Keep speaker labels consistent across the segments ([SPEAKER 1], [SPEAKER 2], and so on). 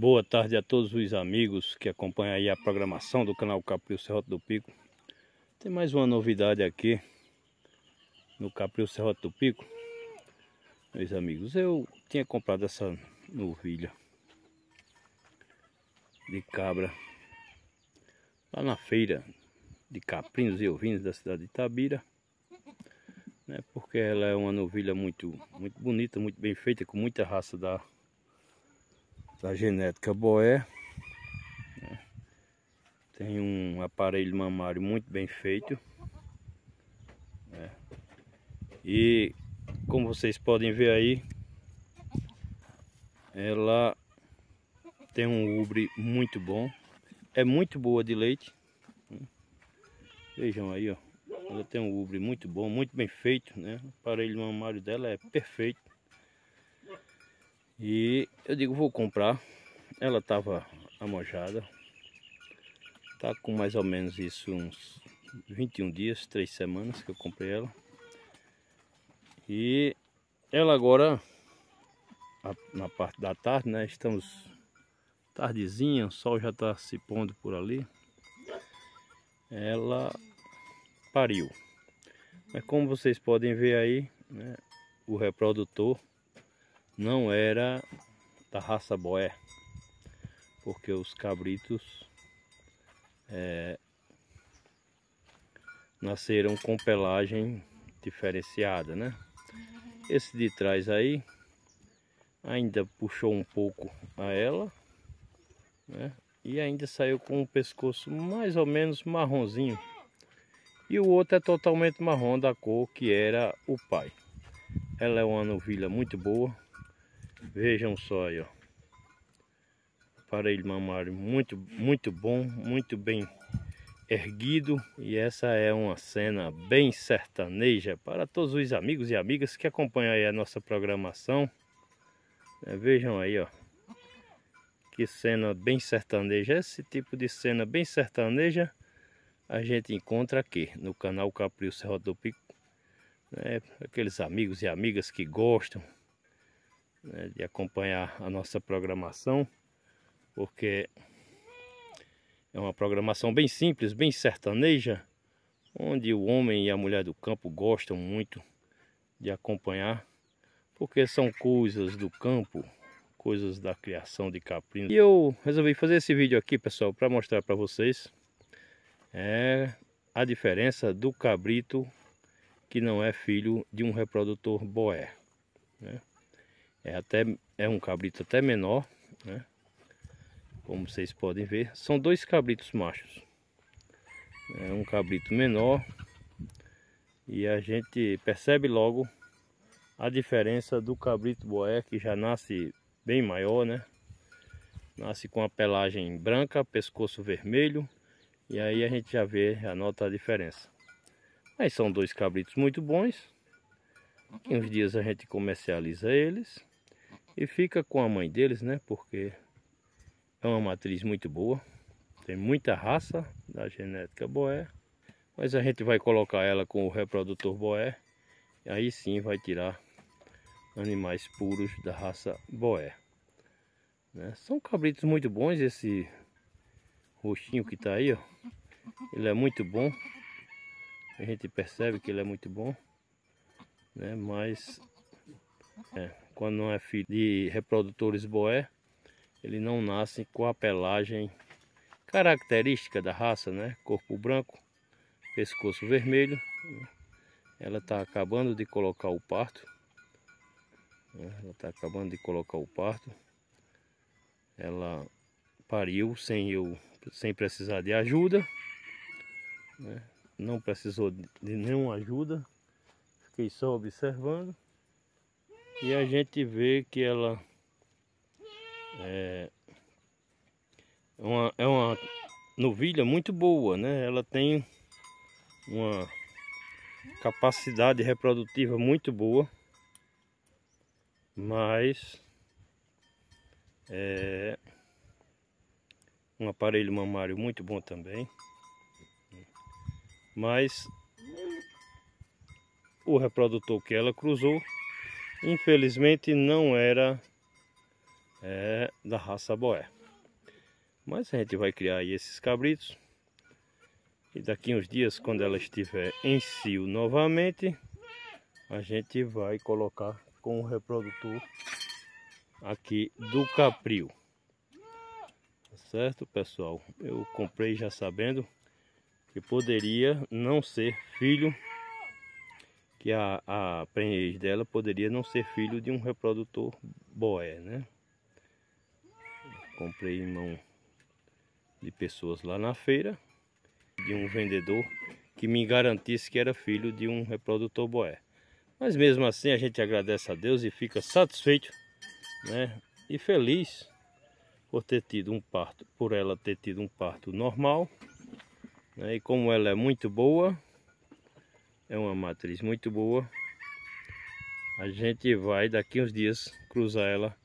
[SPEAKER 1] Boa tarde a todos os amigos que acompanham aí a programação do canal Caprio Serrote do Pico. Tem mais uma novidade aqui no Caprio Serrote do Pico. Meus amigos, eu tinha comprado essa novilha de cabra lá na feira de caprinhos e ovinhos da cidade de Itabira. Né, porque ela é uma novilha muito, muito bonita, muito bem feita, com muita raça da da tá genética Boé. Tem um aparelho mamário muito bem feito. É. E como vocês podem ver aí, ela tem um ubre muito bom. É muito boa de leite. Vejam aí, ó. Ela tem um ubre muito bom, muito bem feito, né? O aparelho mamário dela é perfeito. E eu digo, vou comprar. Ela tava amojada. Tá com mais ou menos isso uns 21 dias, 3 semanas que eu comprei ela. E ela agora, na parte da tarde, né? Estamos tardezinha, o sol já está se pondo por ali. Ela pariu. Mas como vocês podem ver aí, né, o reprodutor não era da raça boé, porque os cabritos é, nasceram com pelagem diferenciada, né? Esse de trás aí ainda puxou um pouco a ela, né? E ainda saiu com o pescoço mais ou menos marronzinho. E o outro é totalmente marrom da cor que era o pai. Ela é uma novilha muito boa, Vejam só aí, ó. Aparelho mamário muito, muito bom, muito bem erguido. E essa é uma cena bem sertaneja para todos os amigos e amigas que acompanham aí a nossa programação. É, vejam aí, ó. Que cena bem sertaneja. Esse tipo de cena bem sertaneja a gente encontra aqui no canal Caprio Pico Né? Aqueles amigos e amigas que gostam né, de acompanhar a nossa programação, porque é uma programação bem simples, bem sertaneja, onde o homem e a mulher do campo gostam muito de acompanhar, porque são coisas do campo, coisas da criação de caprino. E eu resolvi fazer esse vídeo aqui, pessoal, para mostrar para vocês é a diferença do cabrito que não é filho de um reprodutor boé. Né? É, até, é um cabrito até menor, né? Como vocês podem ver, são dois cabritos machos. É um cabrito menor e a gente percebe logo a diferença do cabrito boé que já nasce bem maior, né? Nasce com a pelagem branca, pescoço vermelho e aí a gente já vê, já nota a diferença. Mas são dois cabritos muito bons. Em uns dias a gente comercializa eles. E fica com a mãe deles, né? Porque é uma matriz muito boa. Tem muita raça da genética boé. Mas a gente vai colocar ela com o reprodutor boé. E aí sim vai tirar animais puros da raça boé. Né? São cabritos muito bons. Esse roxinho que tá aí, ó. Ele é muito bom. A gente percebe que ele é muito bom. Né? Mas... É, quando não é filho de reprodutores boé, ele não nasce com a pelagem característica da raça, né? Corpo branco, pescoço vermelho. Ela está acabando de colocar o parto. Né? Ela está acabando de colocar o parto. Ela pariu sem eu, sem precisar de ajuda. Né? Não precisou de nenhuma ajuda. Fiquei só observando. E a gente vê que ela é, é uma, é uma novilha muito boa, né? Ela tem uma capacidade reprodutiva muito boa, mas é um aparelho mamário muito bom também. Mas o reprodutor que ela cruzou Infelizmente não era é, da raça boé. Mas a gente vai criar esses cabritos. E daqui uns dias, quando ela estiver em cio novamente, a gente vai colocar com o reprodutor aqui do capril, tá Certo, pessoal? Eu comprei já sabendo que poderia não ser filho que a, aprendiz prenhez dela poderia não ser filho de um reprodutor boé, né? Comprei em mão de pessoas lá na feira, de um vendedor que me garantisse que era filho de um reprodutor boé. Mas mesmo assim a gente agradece a Deus e fica satisfeito, né? E feliz por ter tido um parto, por ela ter tido um parto normal, né? E como ela é muito boa, é uma matriz muito boa. A gente vai daqui uns dias cruzar ela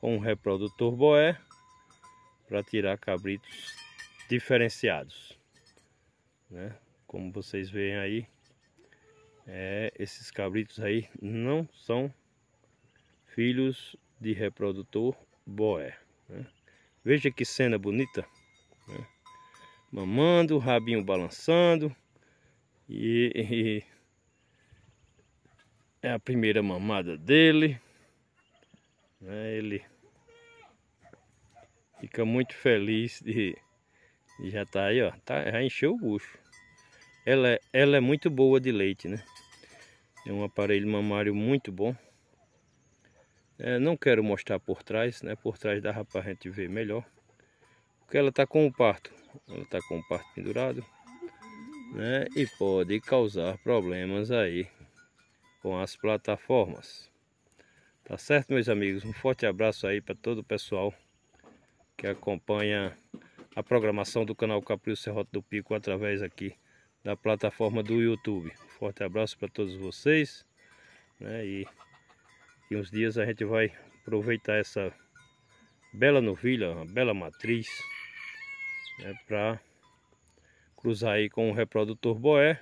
[SPEAKER 1] com um reprodutor boé para tirar cabritos diferenciados. Né? Como vocês veem aí, é, esses cabritos aí não são filhos de reprodutor boé. Né? Veja que cena bonita. Né? Mamando, o rabinho balançando. E, e é a primeira mamada dele. Né? Ele fica muito feliz de, de já tá aí, ó. Tá, já encheu o bucho. Ela, é, ela é muito boa de leite, né? É um aparelho mamário muito bom. É, não quero mostrar por trás, né? Por trás dá para a gente ver melhor. Porque ela está com o parto. Ela está com o parto pendurado né? E pode causar problemas aí com as plataformas. Tá certo, meus amigos? Um forte abraço aí para todo o pessoal que acompanha a programação do canal Caprio Serrote do Pico através aqui da plataforma do YouTube. Um forte abraço para todos vocês. Né? E em uns dias a gente vai aproveitar essa bela novilha, uma bela matriz, né? para cruzar aí com o reprodutor boé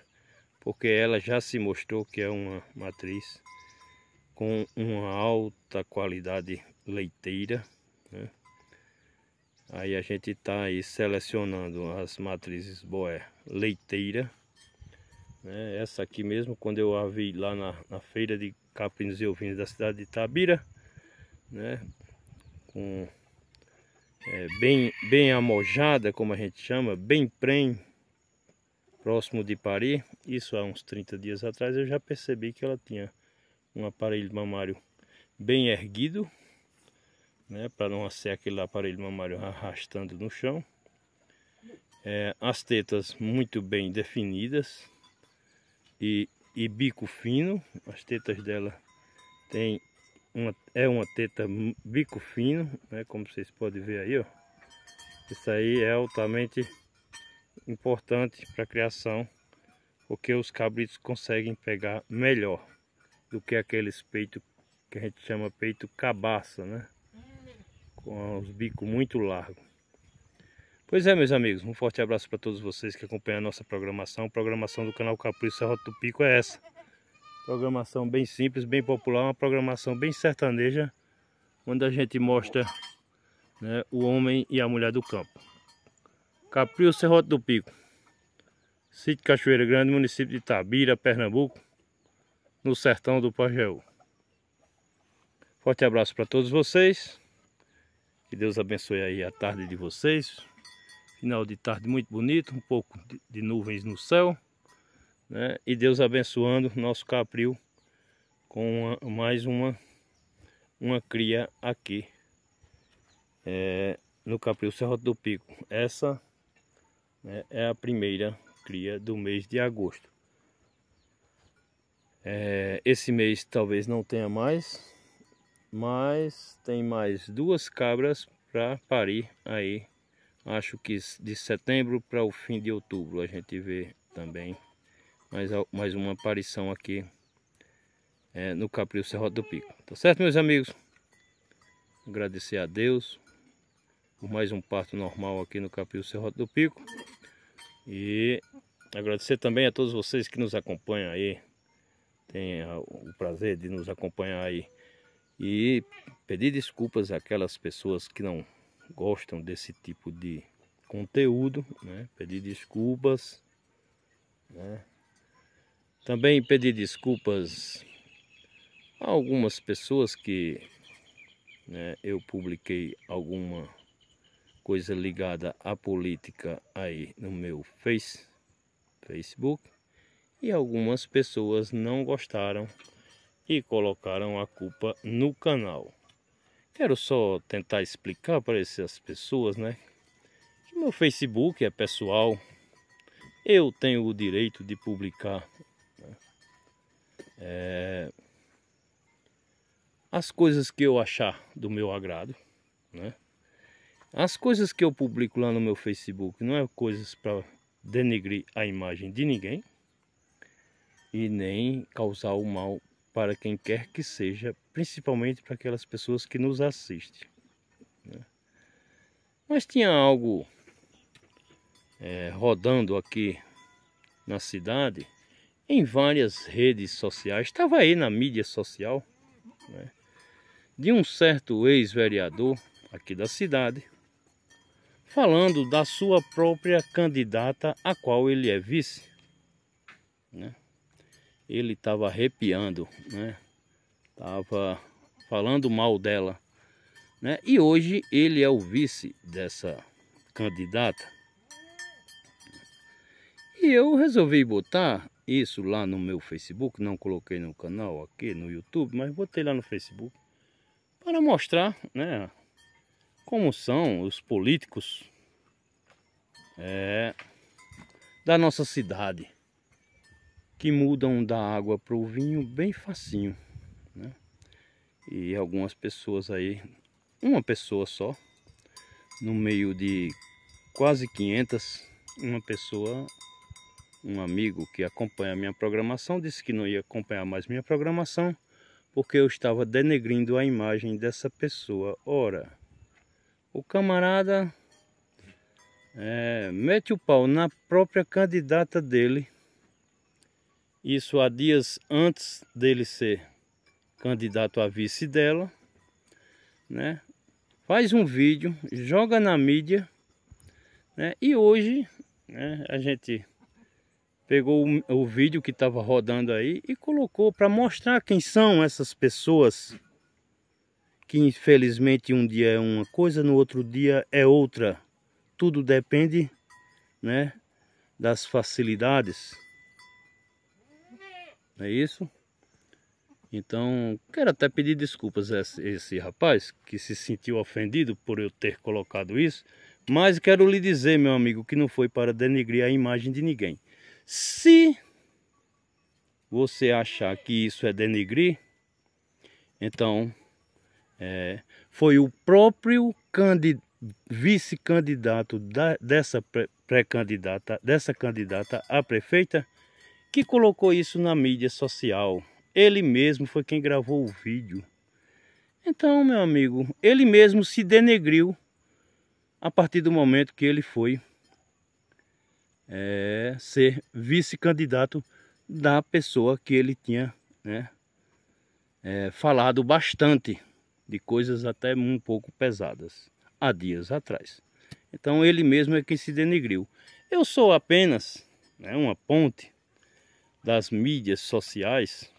[SPEAKER 1] porque ela já se mostrou que é uma matriz com uma alta qualidade leiteira. Né? Aí a gente está aí selecionando as matrizes boé leiteira. Né? Essa aqui mesmo, quando eu a vi lá na, na feira de caprinos e ovinos da cidade de Tabira né? com é, bem, bem amojada, como a gente chama, bem prenhe próximo de parir, isso há uns 30 dias atrás, eu já percebi que ela tinha um aparelho mamário bem erguido, né, para não ser aquele aparelho mamário arrastando no chão. É, as tetas muito bem definidas e, e bico fino, as tetas dela tem uma, é uma teta bico fino, né, como vocês podem ver aí, ó. Isso aí é altamente importante para a criação, porque os cabritos conseguem pegar melhor do que aqueles peitos que a gente chama peito cabaça, né? Com os bicos muito largos. Pois é, meus amigos, um forte abraço para todos vocês que acompanham a nossa programação. A programação do canal Capricho Serra do Pico é essa. Programação bem simples, bem popular, uma programação bem sertaneja, onde a gente mostra né, o homem e a mulher do campo. Caprio Serrote do Pico, sítio Cachoeira Grande, município de Itabira, Pernambuco, no sertão do Pajeú. Forte abraço para todos vocês. Que Deus abençoe aí a tarde de vocês. Final de tarde muito bonito, um pouco de nuvens no céu. Né? E Deus abençoando nosso capril com uma, mais uma, uma cria aqui é, no capril Serrote do Pico. Essa né, é a primeira cria do mês de agosto. É, esse mês talvez não tenha mais, mas tem mais duas cabras para parir aí. Acho que de setembro para o fim de outubro a gente vê também mais, mais uma aparição aqui é, no Caprio Serrote do Pico. Tá certo, meus amigos? Agradecer a Deus por mais um parto normal aqui no Caprio Serrote do Pico. E agradecer também a todos vocês que nos acompanham aí. Tem o prazer de nos acompanhar aí. E pedir desculpas àquelas pessoas que não gostam desse tipo de conteúdo, né? Pedir desculpas, né? Também pedir desculpas a algumas pessoas que né, eu publiquei alguma coisa ligada à política aí no meu face, Facebook e algumas pessoas não gostaram e colocaram a culpa no canal. Quero só tentar explicar para essas pessoas, né? Que meu Facebook é pessoal, eu tenho o direito de publicar né? é... as coisas que eu achar do meu agrado, né? As coisas que eu publico lá no meu Facebook não é coisas para denegrir a imagem de ninguém e nem causar o mal para quem quer que seja, principalmente para aquelas pessoas que nos assistem. Né? Mas tinha algo é, rodando aqui na cidade, em várias redes sociais, estava aí na mídia social, né? de um certo ex-vereador aqui da cidade, falando da sua própria candidata a qual ele é vice. Né? Ele estava arrepiando, né? Tava falando mal dela, né? E hoje ele é o vice dessa candidata. E eu resolvi botar isso lá no meu Facebook, não coloquei no canal aqui no YouTube, mas botei lá no Facebook para mostrar, né, como são os políticos é, da nossa cidade que mudam da água para o vinho bem facinho né? e algumas pessoas aí uma pessoa só no meio de quase 500 uma pessoa um amigo que acompanha a minha programação disse que não ia acompanhar mais minha programação porque eu estava denegrindo a imagem dessa pessoa ora o camarada é, mete o pau na própria candidata dele, isso há dias antes dele ser candidato a vice dela, né? faz um vídeo, joga na mídia, né? e hoje né, a gente pegou o, o vídeo que estava rodando aí e colocou para mostrar quem são essas pessoas que infelizmente um dia é uma coisa, no outro dia é outra. Tudo depende né, das facilidades. É isso? Então, quero até pedir desculpas a esse rapaz que se sentiu ofendido por eu ter colocado isso, mas quero lhe dizer, meu amigo, que não foi para denegrir a imagem de ninguém. Se você achar que isso é denegrir, então é, foi o próprio vice-candidato dessa pré-candidata, dessa candidata a prefeita, que colocou isso na mídia social. Ele mesmo foi quem gravou o vídeo. Então, meu amigo, ele mesmo se denegriu a partir do momento que ele foi é, ser vice-candidato da pessoa que ele tinha né, é, falado bastante de coisas até um pouco pesadas há dias atrás. Então ele mesmo é quem se denegriu. Eu sou apenas né, uma ponte das mídias sociais,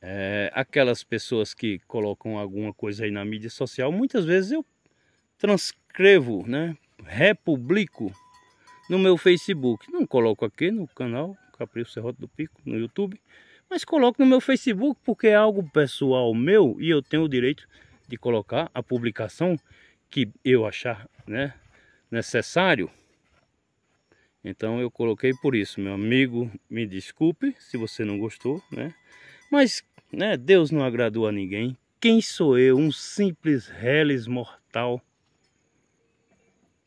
[SPEAKER 1] é, aquelas pessoas que colocam alguma coisa aí na mídia social, muitas vezes eu transcrevo, né, republico no meu Facebook. Não coloco aqui no canal Capricho Serrote do Pico, no YouTube, mas coloco no meu Facebook porque é algo pessoal meu e eu tenho o direito de colocar a publicação que eu achar né, necessário. Então eu coloquei por isso, meu amigo, me desculpe se você não gostou, né? Mas, né, Deus não agradou a ninguém. Quem sou eu, um simples reles mortal,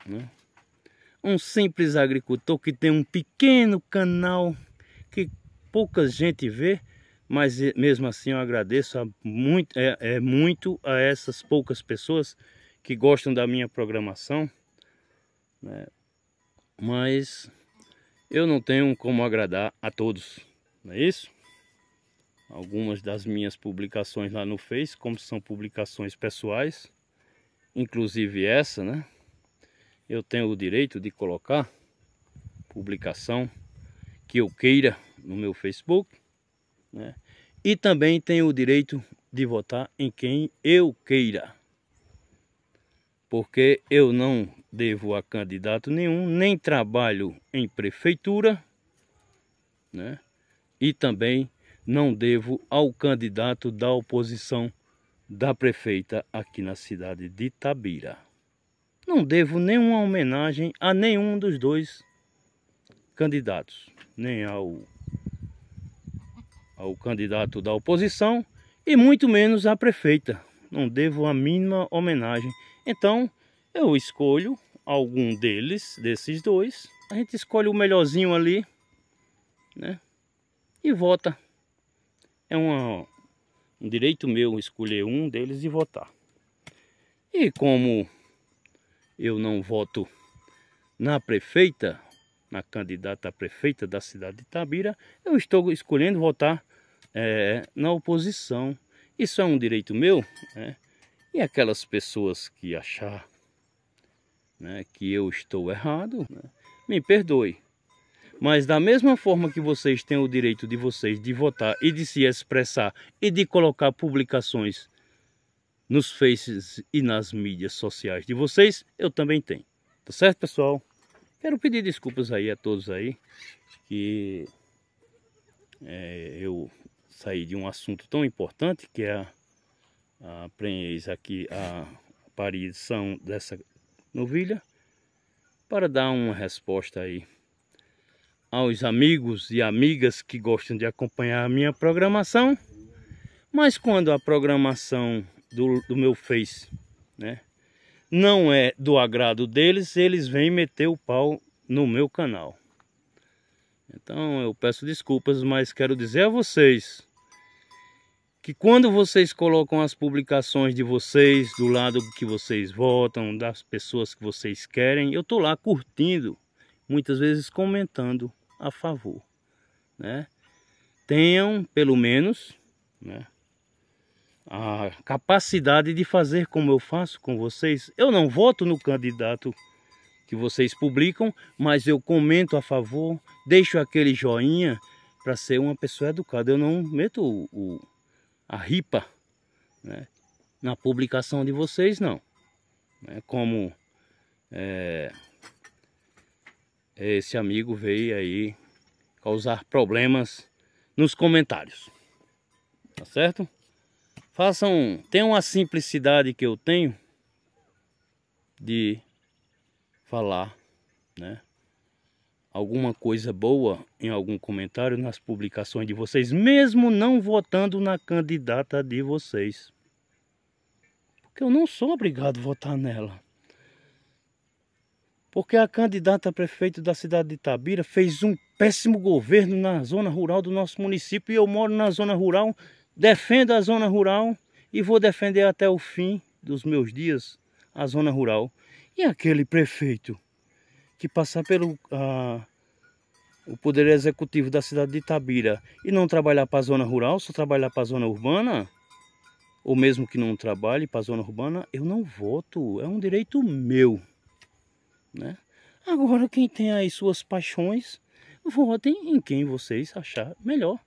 [SPEAKER 1] né? Um simples agricultor que tem um pequeno canal que pouca gente vê, mas mesmo assim eu agradeço a muito, é, é muito a essas poucas pessoas que gostam da minha programação. Né? Mas eu não tenho como agradar a todos, não é isso? Algumas das minhas publicações lá no Face, como são publicações pessoais, inclusive essa, né? Eu tenho o direito de colocar publicação que eu queira no meu Facebook, né? E também tenho o direito de votar em quem eu queira. Porque eu não devo a candidato nenhum, nem trabalho em prefeitura, né? E também não devo ao candidato da oposição da prefeita aqui na cidade de Tabira. Não devo nenhuma homenagem a nenhum dos dois candidatos, nem ao, ao candidato da oposição e muito menos à prefeita. Não devo a mínima homenagem. Então eu escolho algum deles, desses dois. A gente escolhe o melhorzinho ali, né? E vota. É uma, um direito meu escolher um deles e votar. E como eu não voto na prefeita, na candidata a prefeita da cidade de Itabira, eu estou escolhendo votar é, na oposição. Isso é um direito meu. Né? E aquelas pessoas que achar né, que eu estou errado, né, me perdoe. Mas da mesma forma que vocês têm o direito de vocês de votar e de se expressar e de colocar publicações nos faces e nas mídias sociais de vocês, eu também tenho. Tá certo, pessoal? Quero pedir desculpas aí a todos aí que é, eu saí de um assunto tão importante que é a, a prenhez aqui, a aparição dessa novilha para dar uma resposta aí aos amigos e amigas que gostam de acompanhar a minha programação. Mas quando a programação do, do meu Face, né? não é do agrado deles, eles vêm meter o pau no meu canal. Então eu peço desculpas, mas quero dizer a vocês que quando vocês colocam as publicações de vocês do lado que vocês votam, das pessoas que vocês querem, eu tô lá curtindo, muitas vezes comentando a favor, né? Tenham pelo menos, né? a capacidade de fazer como eu faço com vocês. Eu não voto no candidato que vocês publicam, mas eu comento a favor, deixo aquele joinha para ser uma pessoa educada. Eu não meto o, o a ripa né, na publicação de vocês, não. Né, como é, esse amigo veio aí causar problemas nos comentários. Tá certo? Façam, tenham a simplicidade que eu tenho de falar, né? Alguma coisa boa em algum comentário nas publicações de vocês, mesmo não votando na candidata de vocês. Porque eu não sou obrigado a votar nela. Porque a candidata a prefeito da cidade de Itabira fez um péssimo governo na zona rural do nosso município e eu moro na zona rural defendo a zona rural e vou defender até o fim dos meus dias a zona rural. E aquele prefeito que passar pelo ah, o poder executivo da cidade de Itabira e não trabalhar para a zona rural, só trabalhar para a zona urbana, ou mesmo que não trabalhe para a zona urbana, eu não voto, é um direito meu. Né? Agora, quem tem aí suas paixões, votem em quem vocês achar melhor.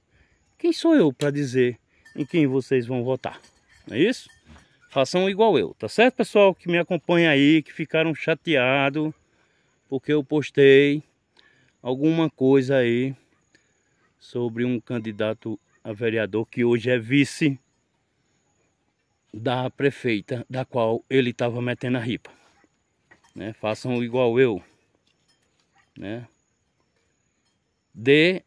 [SPEAKER 1] Quem sou eu para dizer em quem vocês vão votar. Não é isso? Façam igual eu, tá certo, pessoal? Que me acompanha aí, que ficaram chateados porque eu postei alguma coisa aí sobre um candidato a vereador que hoje é vice da prefeita da qual ele estava metendo a ripa. Né? Façam igual eu. Né? Dê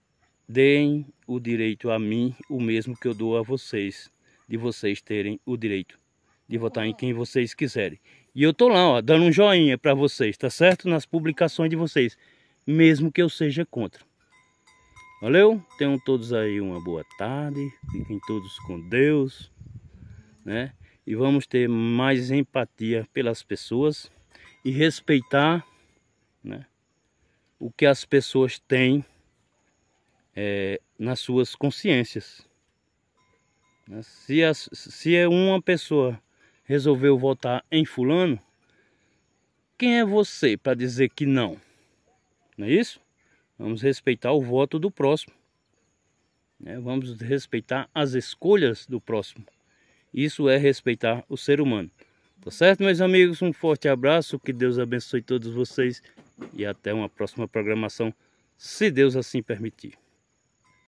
[SPEAKER 1] deem o direito a mim, o mesmo que eu dou a vocês, de vocês terem o direito de votar em quem vocês quiserem. E eu tô lá, ó, dando um joinha para vocês, tá certo? Nas publicações de vocês, mesmo que eu seja contra. Valeu? Tenham todos aí uma boa tarde, fiquem todos com Deus, né? E vamos ter mais empatia pelas pessoas e respeitar, né? O que as pessoas têm é, nas suas consciências. Né? Se, as, se é uma pessoa resolveu votar em fulano, quem é você para dizer que não? Não é isso? Vamos respeitar o voto do próximo. Né? Vamos respeitar as escolhas do próximo. Isso é respeitar o ser humano. Tá certo, meus amigos? Um forte abraço, que Deus abençoe todos vocês e até uma próxima programação, se Deus assim permitir.